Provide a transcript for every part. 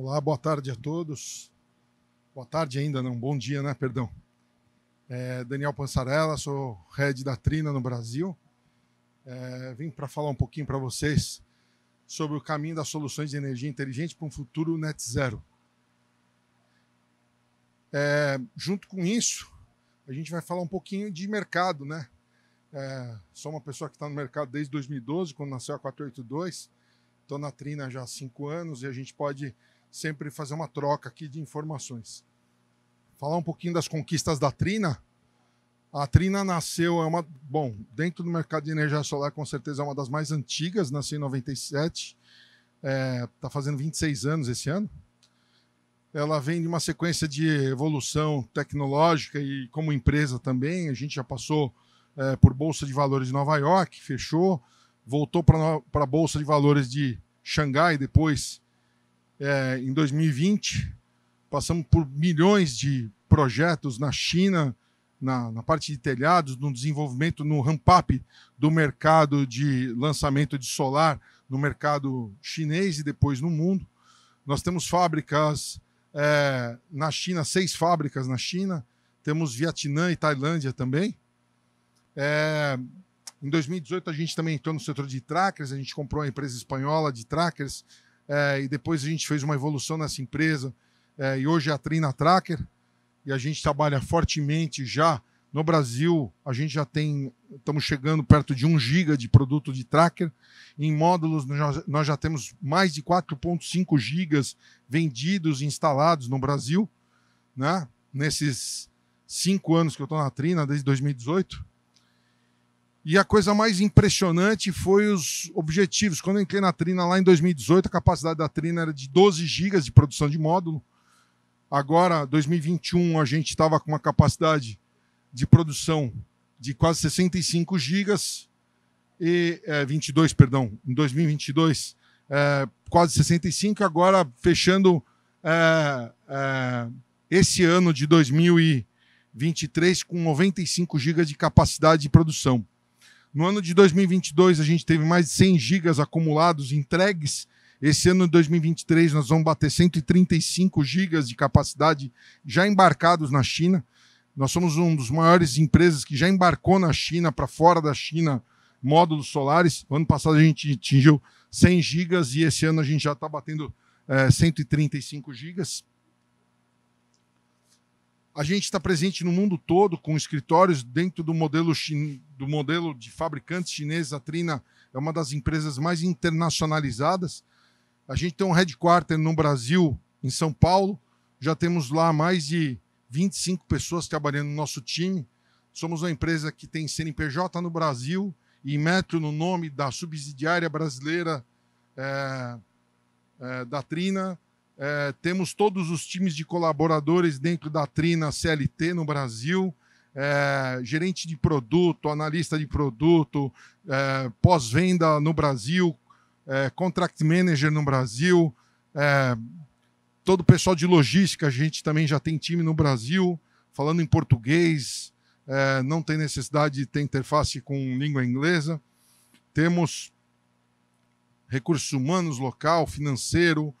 Olá, boa tarde a todos. Boa tarde ainda, não, bom dia, né? Perdão. É, Daniel Pansarella, sou head da Trina no Brasil. É, vim para falar um pouquinho para vocês sobre o caminho das soluções de energia inteligente para um futuro net zero. É, junto com isso, a gente vai falar um pouquinho de mercado, né? É, sou uma pessoa que está no mercado desde 2012, quando nasceu a 482. Estou na Trina já há cinco anos e a gente pode sempre fazer uma troca aqui de informações. Falar um pouquinho das conquistas da Trina. A Trina nasceu, é uma. Bom, dentro do mercado de energia solar, com certeza é uma das mais antigas, nasceu em 97, está é, tá fazendo 26 anos esse ano. Ela vem de uma sequência de evolução tecnológica e, como empresa também, a gente já passou é, por Bolsa de Valores de Nova York, fechou, voltou para a Bolsa de Valores de Xangai, depois é, em 2020, passamos por milhões de projetos na China, na, na, parte de telhados, no desenvolvimento, no ramp-up do mercado de lançamento de solar no mercado chinês e depois no mundo. Nós temos fábricas é, na China, seis fábricas na China, temos Vietnã e Tailândia também. É, em 2018, a gente também entrou no setor de trackers, a gente comprou uma empresa espanhola de trackers é, e depois a gente fez uma evolução nessa empresa. É, e hoje é a Trina Tracker. E a gente trabalha fortemente já no Brasil. A gente já tem, estamos chegando perto de 1 giga de produto de tracker. Em módulos, nós já temos mais de 4,5 gigas vendidos e instalados no Brasil. Né? Nesses cinco anos que eu estou na Trina, desde 2018. E a coisa mais impressionante foi os objetivos. Quando eu entrei na Trina lá em 2018, a capacidade da Trina era de 12 gigas de produção de módulo. Agora, 2021, a gente estava com uma capacidade de produção de quase 65 gigas e é, 22, perdão, em 2022, é, quase 65. Agora, fechando é, é, esse ano de 2023 com 95 gigas de capacidade de produção. No ano de 2022, a gente teve mais de 100 gigas acumulados entregues. Esse ano de 2023, nós vamos bater 135 gigas de capacidade já embarcados na China. Nós somos uma das maiores empresas que já embarcou na China, para fora da China, módulos solares. ano passado a gente atingiu 100 gigas e esse ano a gente já está batendo é, eh, 135 gigas. A gente está presente no mundo todo com escritórios dentro do modelo, chin... do modelo de fabricantes chineses. A Trina é uma das empresas mais internacionalizadas. A gente tem um headquarter no Brasil, em São Paulo. Já temos lá mais de 25 pessoas trabalhando no nosso time. Somos uma empresa que tem CNPJ no Brasil e metro no nome da subsidiária brasileira é, é, da Trina. É, temos todos os times de colaboradores dentro da Trina CLT no Brasil. É, gerente de produto, analista de produto, é, pós-venda no Brasil, é, contract manager no Brasil, é, todo o pessoal de logística, a gente também já tem time no Brasil, falando em português, é, não tem necessidade de ter interface com língua inglesa. Temos recursos humanos local, financeiro,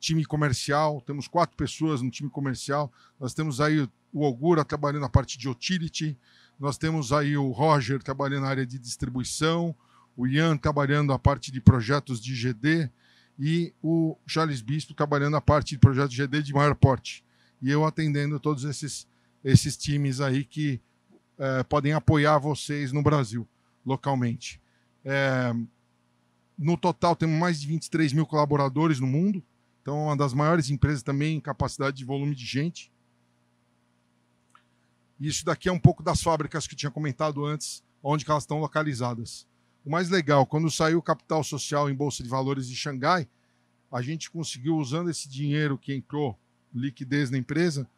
time comercial, temos quatro pessoas no time comercial. Nós temos aí o Augura trabalhando na parte de utility, nós temos aí o Roger trabalhando na área de distribuição, o Ian trabalhando a parte de projetos de GD e o Charles Bispo trabalhando a parte de projetos de GD de maior porte. E eu atendendo todos esses, esses times aí que é, podem apoiar vocês no Brasil, localmente. É, no total, temos mais de 23 mil colaboradores no mundo, então, é uma das maiores empresas também em capacidade de volume de gente. isso daqui é um pouco das fábricas que eu tinha comentado antes, onde elas estão localizadas. O mais legal, quando saiu o capital social em Bolsa de Valores de Xangai, a gente conseguiu, usando esse dinheiro que entrou, liquidez na empresa,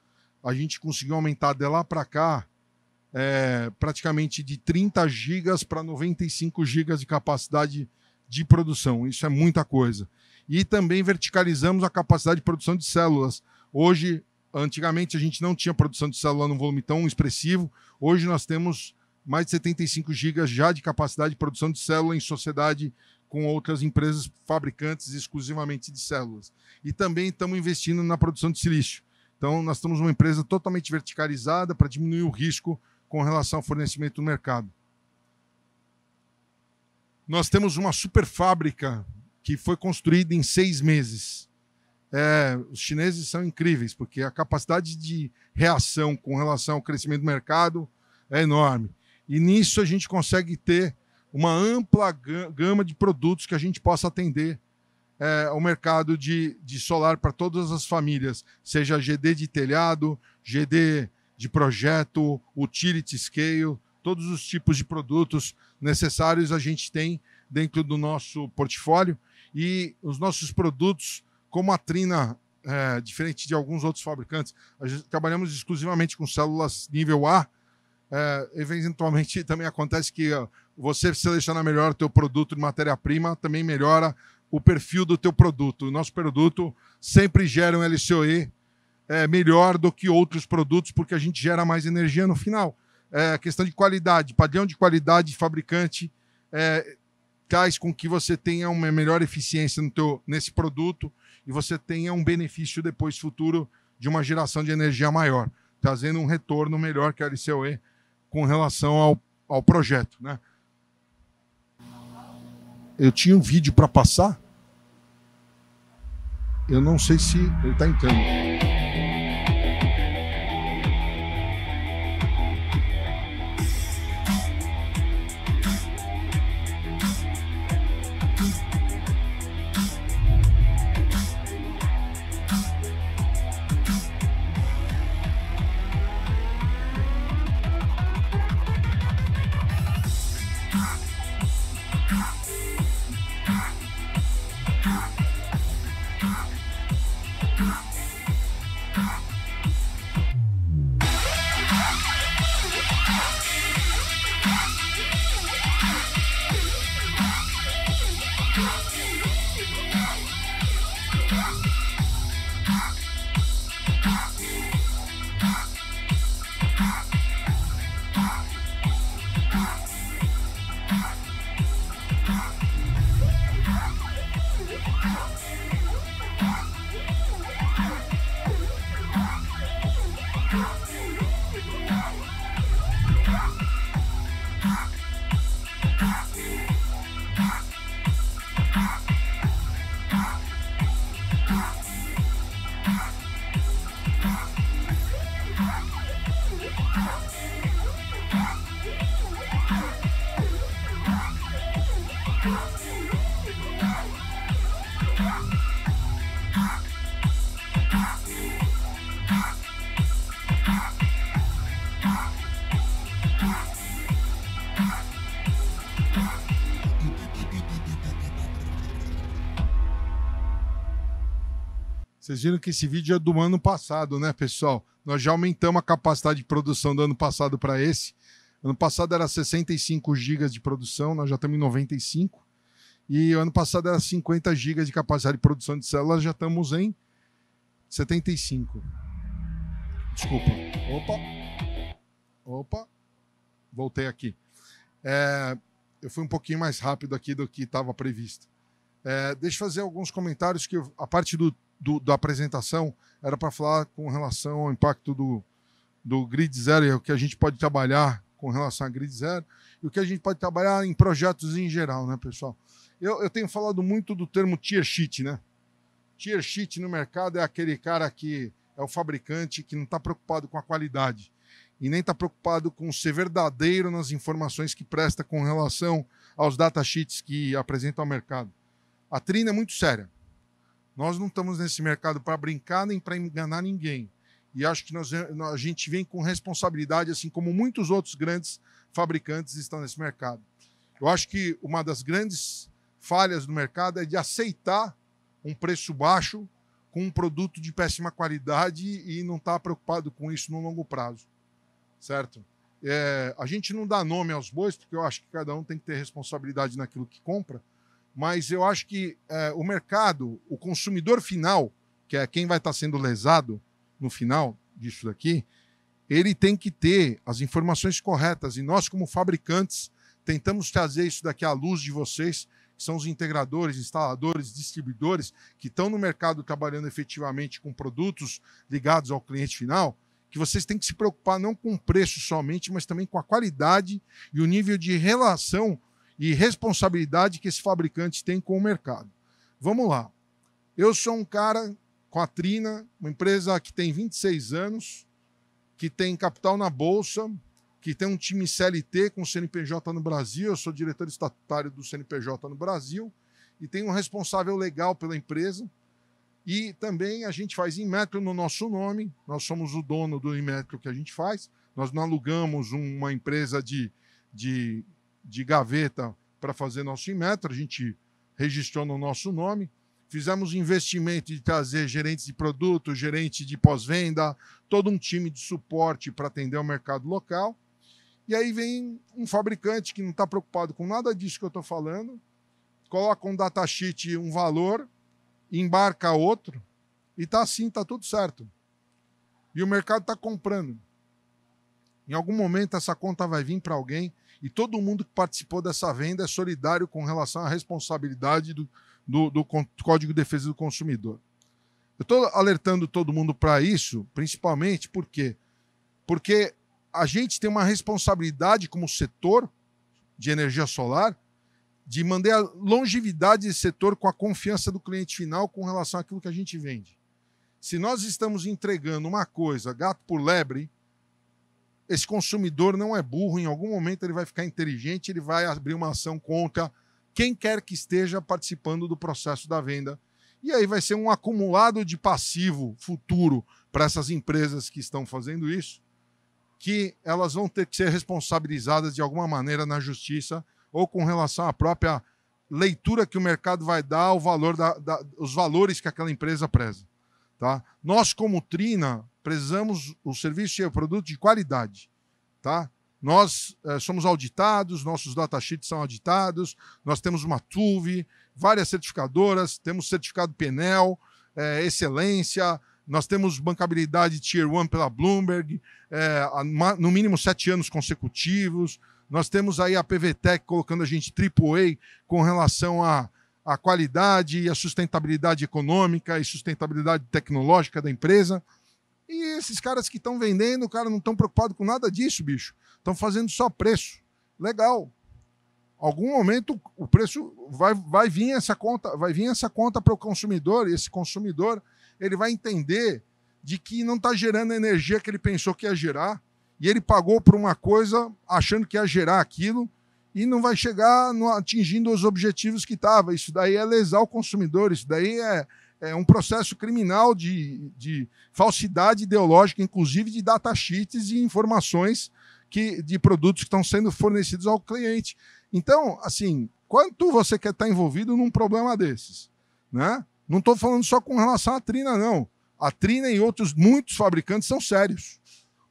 a gente conseguiu aumentar de lá para cá é, praticamente de 30 gigas para 95 gigas de capacidade de produção. Isso é muita coisa. E também verticalizamos a capacidade de produção de células. Hoje, antigamente, a gente não tinha produção de célula num volume tão expressivo. Hoje, nós temos mais de 75 gigas já de capacidade de produção de célula em sociedade com outras empresas fabricantes exclusivamente de células. E também estamos investindo na produção de silício. Então, nós estamos uma empresa totalmente verticalizada para diminuir o risco com relação ao fornecimento do mercado nós temos uma super fábrica que foi construída em seis meses. É, os chineses são incríveis, porque a capacidade de reação com relação ao crescimento do mercado é enorme. E nisso a gente consegue ter uma ampla gama de produtos que a gente possa atender é, ao mercado de, de solar para todas as famílias, seja GD de telhado, GD de projeto, utility scale, todos os tipos de produtos necessários a gente tem dentro do nosso portfólio e os nossos produtos, como a Trina, é, diferente de alguns outros fabricantes, trabalhamos exclusivamente com células nível A. É, eventualmente também acontece que você selecionar melhor o teu produto de matéria-prima também melhora o perfil do teu produto. O nosso produto sempre gera um LCOE é, melhor do que outros produtos porque a gente gera mais energia no final é, questão de qualidade, padrão de qualidade de fabricante, é, traz com que você tenha uma melhor eficiência no teu, nesse produto e você tenha um benefício depois futuro de uma geração de energia maior, trazendo um retorno melhor que a LCOE com relação ao, ao projeto. Né? Eu tinha um vídeo para passar. Eu não sei se ele está entrando. Yeah. Vocês viram que esse vídeo é do ano passado, né, pessoal? Nós já aumentamos a capacidade de produção do ano passado para esse. Ano passado era 65 GB de produção, nós já estamos em 95. E ano passado era 50 GB de capacidade de produção de células, já estamos em 75. Desculpa. Opa. Opa. Voltei aqui. É, eu fui um pouquinho mais rápido aqui do que estava previsto. É, deixa eu fazer alguns comentários que eu, a parte do do, da apresentação era para falar com relação ao impacto do, do grid zero e o que a gente pode trabalhar com relação a grid zero e o que a gente pode trabalhar em projetos em geral, né, pessoal? Eu, eu tenho falado muito do termo tier sheet, né? Tier sheet no mercado é aquele cara que é o fabricante que não está preocupado com a qualidade e nem está preocupado com ser verdadeiro nas informações que presta com relação aos datasheets que apresenta ao mercado. A trina é muito séria. Nós não estamos nesse mercado para brincar nem para enganar ninguém. E acho que nós, eh, a gente vem com responsabilidade, assim como muitos outros grandes fabricantes estão nesse mercado. Eu acho que uma das grandes falhas do mercado é de aceitar um preço baixo com um produto de péssima qualidade e não estar tá preocupado com isso no longo prazo, certo? É, a gente não dá nome aos bois, porque eu acho que cada um tem que ter responsabilidade naquilo que compra, mas eu acho que é, o mercado, o consumidor final, que é quem vai estar tá sendo lesado no final disso daqui, ele tem que ter as informações corretas. E nós, como fabricantes, tentamos trazer isso daqui à luz de vocês, que são os integradores, instaladores, distribuidores, que estão no mercado trabalhando efetivamente com produtos ligados ao cliente final, que vocês têm que se preocupar não com o preço somente, mas também com a qualidade e o nível de relação e responsabilidade que esse fabricante tem com o mercado. Vamos lá. Eu sou um cara com a Trina, uma empresa que tem 26 anos, que tem capital na bolsa, que tem um time CLT com CNPJ no Brasil. Eu sou diretor estatutário do CNPJ no Brasil e tenho um responsável legal pela empresa. E também a gente faz Inmetro no nosso nome, nós somos o dono do Inmetro que a gente faz. Nós não alugamos uma empresa de, de de gaveta para fazer nosso Inmetro, a gente registrou no nosso nome. Fizemos investimento de trazer gerentes de produto, gerente de pós-venda, todo um time de suporte para atender o mercado local. E aí vem um fabricante que não está preocupado com nada disso que eu estou falando, coloca um datasheet, um valor, embarca outro, e está assim, está tudo certo. E o mercado está comprando. Em algum momento essa conta vai vir para alguém e todo mundo que participou dessa venda é solidário com relação à responsabilidade do, do, do Código de Defesa do Consumidor. Eu estou alertando todo mundo para isso, principalmente porque Porque a gente tem uma responsabilidade como setor de energia solar de manter a longevidade desse setor com a confiança do cliente final com relação àquilo que a gente vende. Se nós estamos entregando uma coisa, gato por lebre, esse consumidor não é burro, em algum momento ele vai ficar inteligente, ele vai abrir uma ação contra quem quer que esteja participando do processo da venda. E aí vai ser um acumulado de passivo futuro para essas empresas que estão fazendo isso, que elas vão ter que ser responsabilizadas de alguma maneira na justiça ou com relação à própria leitura que o mercado vai dar ao valor da, da, os valores que aquela empresa preza. Tá? Nós, como Trina, Precisamos o serviço e é o produto de qualidade, tá? Nós eh, somos auditados, nossos datasheets são auditados, nós temos uma TUV, várias certificadoras, temos certificado PNEL, eh, excelência, nós temos bancabilidade Tier 1 pela Bloomberg, eh, no mínimo sete anos consecutivos, nós temos aí a PVTEC colocando a gente AAA com relação a a qualidade e a sustentabilidade econômica e sustentabilidade tecnológica da empresa. E esses caras que estão vendendo, o cara não estão preocupado com nada disso, bicho. Estão fazendo só preço. Legal. Algum momento o preço vai, vai vir essa conta, vai vir essa conta para o consumidor e esse consumidor ele vai entender de que não está gerando a energia que ele pensou que ia gerar e ele pagou por uma coisa achando que ia gerar aquilo e não vai chegar no, atingindo os objetivos que estava. Isso daí é lesar o consumidor, isso daí é, é, um processo criminal de, de falsidade ideológica, inclusive de data sheets e informações que, de produtos que estão sendo fornecidos ao cliente. Então, assim, quanto você quer estar envolvido num problema desses? Né? Não estou falando só com relação à Trina, não. A Trina e outros, muitos fabricantes são sérios.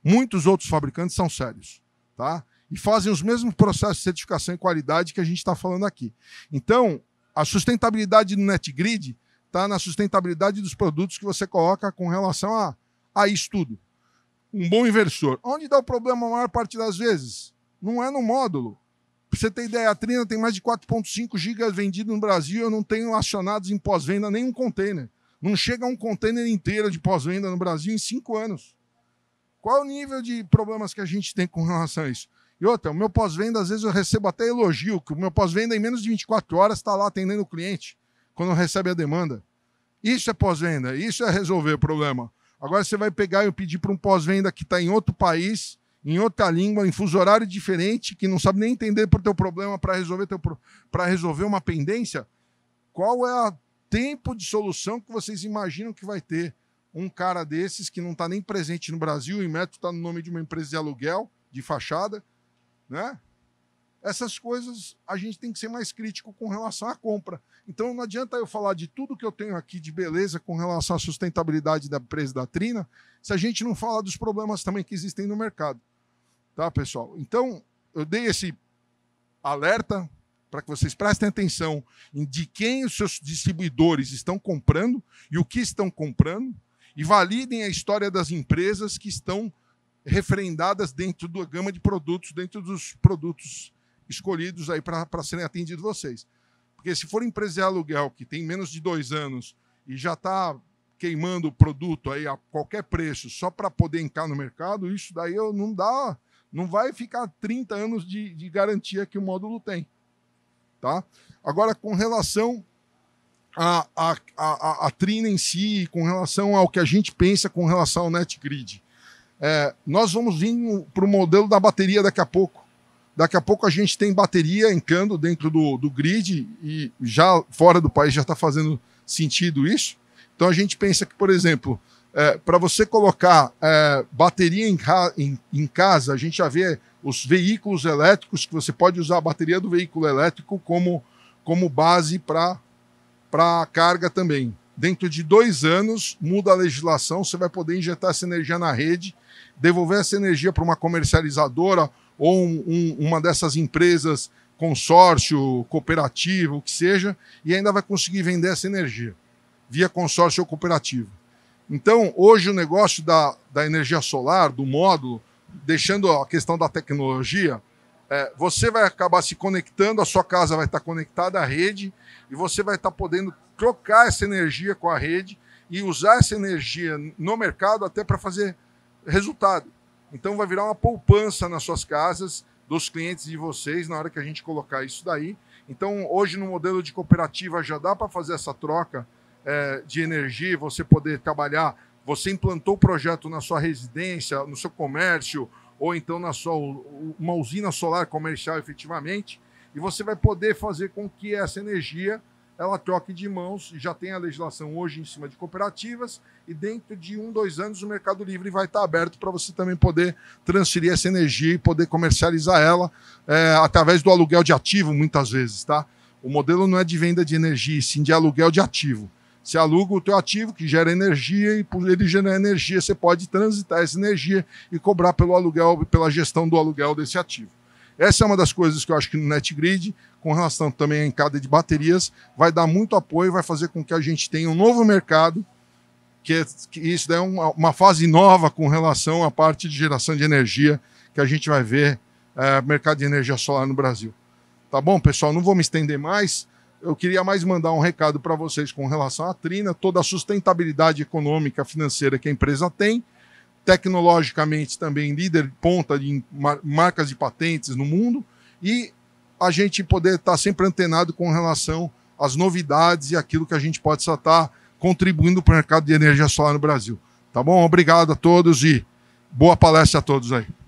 Muitos outros fabricantes são sérios. Tá? E fazem os mesmos processos de certificação e qualidade que a gente está falando aqui. Então, a sustentabilidade do NetGrid tá? na sustentabilidade dos produtos que você coloca com relação a, a isso tudo. Um bom inversor. Onde dá o problema a maior parte das vezes? Não é no módulo. Para você ter ideia, a Trina tem mais de 4,5 gigas vendido no Brasil. Eu não tenho acionados em pós-venda nenhum container. Não chega um container inteiro de pós-venda no Brasil em cinco anos. Qual é o nível de problemas que a gente tem com relação a isso? E outra, o meu pós-venda, às vezes eu recebo até elogio, que o meu pós-venda em menos de 24 horas está lá atendendo o cliente quando recebe a demanda. Isso é pós-venda, isso é resolver o problema. Agora você vai pegar e pedir para um pós-venda que está em outro país, em outra língua, em fuso horário diferente, que não sabe nem entender por teu problema para resolver teu para resolver uma pendência. Qual é o tempo de solução que vocês imaginam que vai ter um cara desses que não está nem presente no Brasil, e método está no nome de uma empresa de aluguel de fachada, né? essas coisas a gente tem que ser mais crítico com relação à compra. Então não adianta eu falar de tudo que eu tenho aqui de beleza com relação à sustentabilidade da empresa da Trina, se a gente não falar dos problemas também que existem no mercado. Tá, pessoal? Então, eu dei esse alerta para que vocês prestem atenção em de quem os seus distribuidores estão comprando e o que estão comprando e validem a história das empresas que estão refrendadas dentro da gama de produtos, dentro dos produtos escolhidos aí para serem atendidos vocês. Porque se for empresa de aluguel que tem menos de dois anos e já está queimando o produto aí a qualquer preço só para poder entrar no mercado, isso daí eu não dá, não vai ficar 30 anos de, de garantia que o módulo tem. Tá? Agora, com relação à a, a, a, a Trina em si, com relação ao que a gente pensa com relação ao NetGrid, é, nós vamos vir para o modelo da bateria daqui a pouco. Daqui a pouco a gente tem bateria encando dentro do, do grid e já fora do país já está fazendo sentido isso. Então a gente pensa que, por exemplo, é, para você colocar é, bateria em, em, em, casa, a gente já vê os veículos elétricos que você pode usar a bateria do veículo elétrico como, como base para a carga também. Dentro de dois anos, muda a legislação, você vai poder injetar essa energia na rede, devolver essa energia para uma comercializadora ou um, um, uma dessas empresas, consórcio, cooperativa, o que seja, e ainda vai conseguir vender essa energia via consórcio ou cooperativa. Então, hoje o negócio da, da energia solar, do módulo, deixando a questão da tecnologia, é, você vai acabar se conectando, a sua casa vai estar conectada à rede e você vai estar podendo trocar essa energia com a rede e usar essa energia no mercado até para fazer resultado. Então vai virar uma poupança nas suas casas dos clientes de vocês na hora que a gente colocar isso daí. Então hoje no modelo de cooperativa já dá para fazer essa troca é, de energia, você poder trabalhar, você implantou o projeto na sua residência, no seu comércio ou então na sua uma usina solar comercial efetivamente e você vai poder fazer com que essa energia ela troque de mãos, já tem a legislação hoje em cima de cooperativas, e dentro de um, dois anos o Mercado Livre vai estar aberto para você também poder transferir essa energia e poder comercializar ela é, através do aluguel de ativo, muitas vezes, tá? O modelo não é de venda de energia, sim de aluguel de ativo. Você aluga o teu ativo que gera energia e por ele gerar energia, você pode transitar essa energia e cobrar pelo aluguel, pela gestão do aluguel desse ativo. Essa é uma das coisas que eu acho que no NetGrid, com relação também à encada de baterias, vai dar muito apoio, vai fazer com que a gente tenha um novo mercado, que, é, que isso é uma, uma, fase nova com relação à parte de geração de energia que a gente vai ver é, mercado de energia solar no Brasil. Tá bom, pessoal? Não vou me estender mais. Eu queria mais mandar um recado para vocês com relação à Trina, toda a sustentabilidade econômica, financeira que a empresa tem tecnologicamente também líder de ponta de marcas de patentes no mundo e a gente poder estar tá sempre antenado com relação às novidades e aquilo que a gente pode estar tá contribuindo para o mercado de energia solar no Brasil. Tá bom? Obrigado a todos e boa palestra a todos aí.